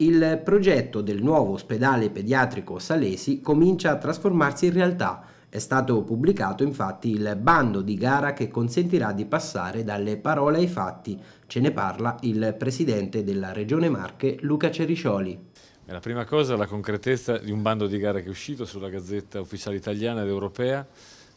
il progetto del nuovo ospedale pediatrico Salesi comincia a trasformarsi in realtà. È stato pubblicato infatti il bando di gara che consentirà di passare dalle parole ai fatti. Ce ne parla il presidente della Regione Marche, Luca Ceriscioli. La prima cosa è la concretezza di un bando di gara che è uscito sulla Gazzetta Ufficiale Italiana ed Europea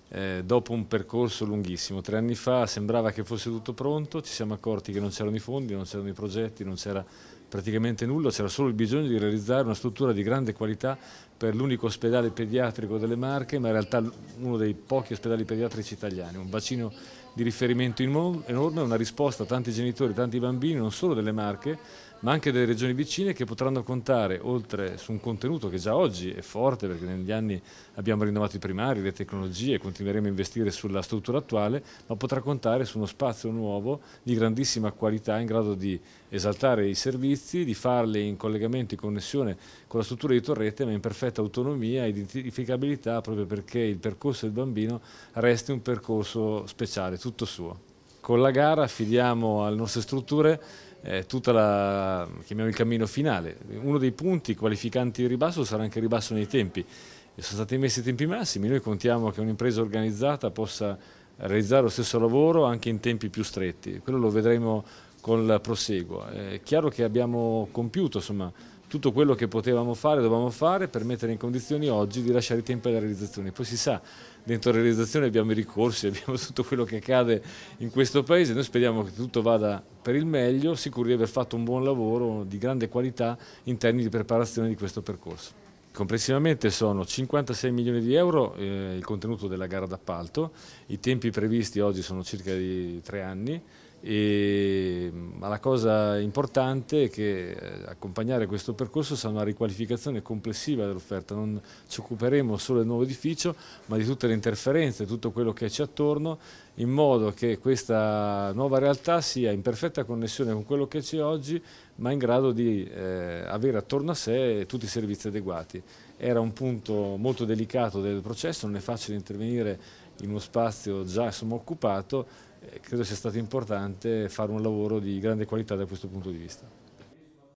eh, dopo un percorso lunghissimo. Tre anni fa sembrava che fosse tutto pronto, ci siamo accorti che non c'erano i fondi, non c'erano i progetti, non c'era praticamente nulla, c'era solo il bisogno di realizzare una struttura di grande qualità per l'unico ospedale pediatrico delle Marche, ma in realtà uno dei pochi ospedali pediatrici italiani, un bacino di riferimento enorme, una risposta a tanti genitori, tanti bambini, non solo delle Marche, ma anche delle regioni vicine che potranno contare, oltre su un contenuto che già oggi è forte, perché negli anni abbiamo rinnovato i primari, le tecnologie, continueremo a investire sulla struttura attuale, ma potrà contare su uno spazio nuovo di grandissima qualità in grado di esaltare i servizi, servizi, di farli in collegamento e connessione con la struttura di torrette, ma in perfetta autonomia e identificabilità proprio perché il percorso del bambino resti un percorso speciale, tutto suo. Con la gara affidiamo alle nostre strutture eh, tutta la, chiamiamo il cammino finale. Uno dei punti qualificanti di ribasso sarà anche il ribasso nei tempi. Sono stati messi i tempi massimi, noi contiamo che un'impresa organizzata possa realizzare lo stesso lavoro anche in tempi più stretti. Quello lo vedremo col proseguo. È chiaro che abbiamo compiuto insomma, tutto quello che potevamo fare, dovevamo fare per mettere in condizioni oggi di lasciare i tempi alla realizzazione. Poi si sa, dentro la realizzazione abbiamo i ricorsi, abbiamo tutto quello che accade in questo paese, noi speriamo che tutto vada per il meglio, sicuri di aver fatto un buon lavoro di grande qualità in termini di preparazione di questo percorso. Complessivamente sono 56 milioni di euro eh, il contenuto della gara d'appalto, i tempi previsti oggi sono circa di tre anni, e, ma la cosa importante è che eh, accompagnare questo percorso sarà una riqualificazione complessiva dell'offerta, non ci occuperemo solo del nuovo edificio ma di tutte le interferenze, tutto quello che c'è attorno in modo che questa nuova realtà sia in perfetta connessione con quello che c'è oggi ma in grado di eh, avere attorno a sé tutti i servizi adeguati. Era un punto molto delicato del processo, non è facile intervenire in uno spazio già insomma, occupato credo sia stato importante fare un lavoro di grande qualità da questo punto di vista.